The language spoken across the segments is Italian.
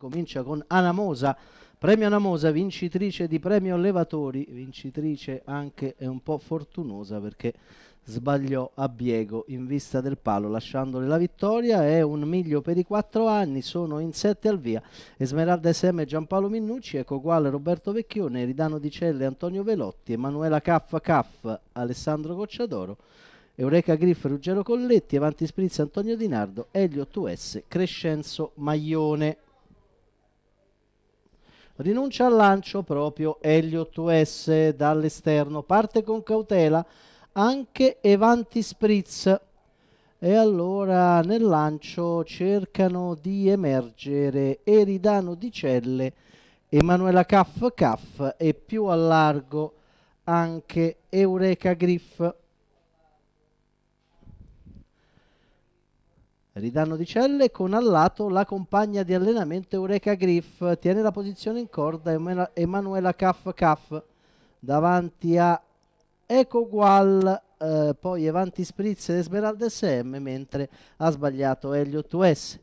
comincia con Anamosa, premio Anamosa, vincitrice di premio Levatori, vincitrice anche e un po' fortunosa perché sbagliò a Biego in vista del palo lasciandole la vittoria è un miglio per i quattro anni sono in sette al via Esmeralda SM e Giampaolo Minnucci ecco quale Roberto Vecchione Ridano Di Celle Antonio Velotti Emanuela Caff Caff Alessandro Cocciadoro Eureka Griff Ruggero Colletti Avanti Sprizzi Antonio Dinardo Elio 2S Crescenzo Maglione rinuncia al lancio proprio Elliott US dall'esterno, parte con cautela anche Evanti Spritz e allora nel lancio cercano di emergere Eridano Di Celle, Emanuela Caff Caff e più a largo anche Eureka Griff. Ridanno di celle con al lato la compagna di allenamento Eureka Griff, tiene la posizione in corda Emanuela, Emanuela Caff Caff davanti a Ecogual, eh, poi Avanti Spritz e Esmeralda SM, mentre ha sbagliato Elliot West.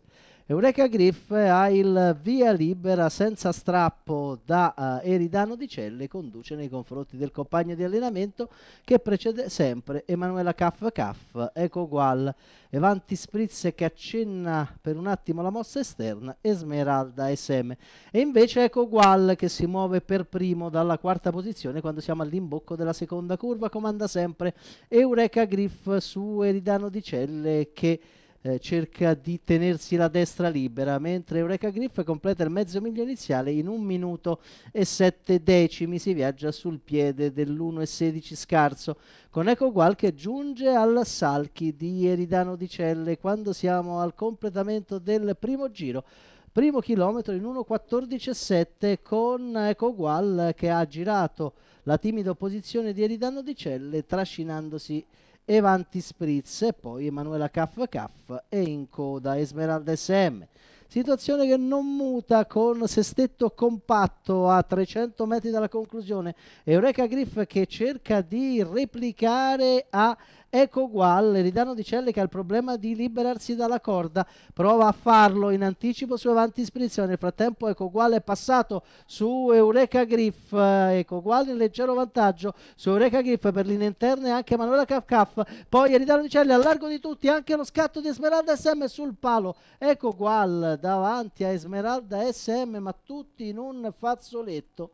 Eureka Griff eh, ha il via libera senza strappo da uh, Eridano di Celle conduce nei confronti del compagno di allenamento che precede sempre Emanuela Caff Caff, ecco ugual, Evanti Spritz che accenna per un attimo la mossa esterna, Esmeralda SM e invece ecco ugual che si muove per primo dalla quarta posizione quando siamo all'imbocco della seconda curva, comanda sempre Eureka Griff su Eridano di Celle che eh, cerca di tenersi la destra libera, mentre Eureka Griff completa il mezzo miglio iniziale in un minuto e sette decimi, si viaggia sul piede dell'1.16 scarso, con Eco Gual che giunge al Salchi di Eridano di Celle quando siamo al completamento del primo giro primo chilometro in 1.14.7 con Ecogual che ha girato la timida opposizione di Eridano di Celle trascinandosi Evanti Spritz e poi Emanuela Caff Caff e in coda Esmeralda SM. Situazione che non muta con Sestetto compatto a 300 metri dalla conclusione. Eureka Griff che cerca di replicare a Ecco qua l'Eridano di Celle che ha il problema di liberarsi dalla corda, prova a farlo in anticipo su avanti iscrizione, nel frattempo Ecco Gual è passato su Eureka Griff, Ecco Gual in leggero vantaggio su Eureka Griff per linee interne anche Manuela Cafcaf, poi Eridano di Celle a largo di tutti, anche lo scatto di Esmeralda SM sul palo, Ecco Gual davanti a Esmeralda SM ma tutti in un fazzoletto.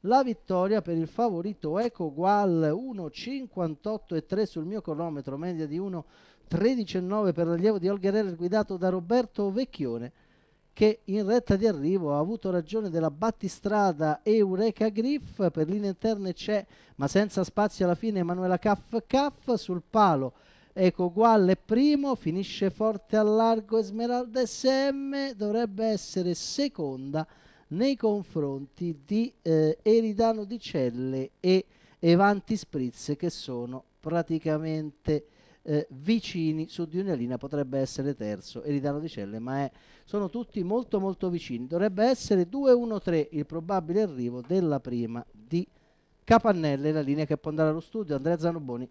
la vittoria per il favorito Eco Gual 1,58,3 sul mio cronometro, media di 1,13,9 per l'allievo di Olga Herrera guidato da Roberto Vecchione che in retta di arrivo ha avuto ragione della battistrada Eureka Griff, per linee interne c'è ma senza spazio alla fine Emanuela Caff Caff sul palo Eco Gual è primo, finisce forte al largo Esmeralda SM, dovrebbe essere seconda nei confronti di eh, Eridano di Celle e Evanti Spritz che sono praticamente eh, vicini su di una linea potrebbe essere terzo Eridano di Celle ma è, sono tutti molto molto vicini dovrebbe essere 2-1-3 il probabile arrivo della prima di Capannelle la linea che può andare allo studio Andrea Zanoboni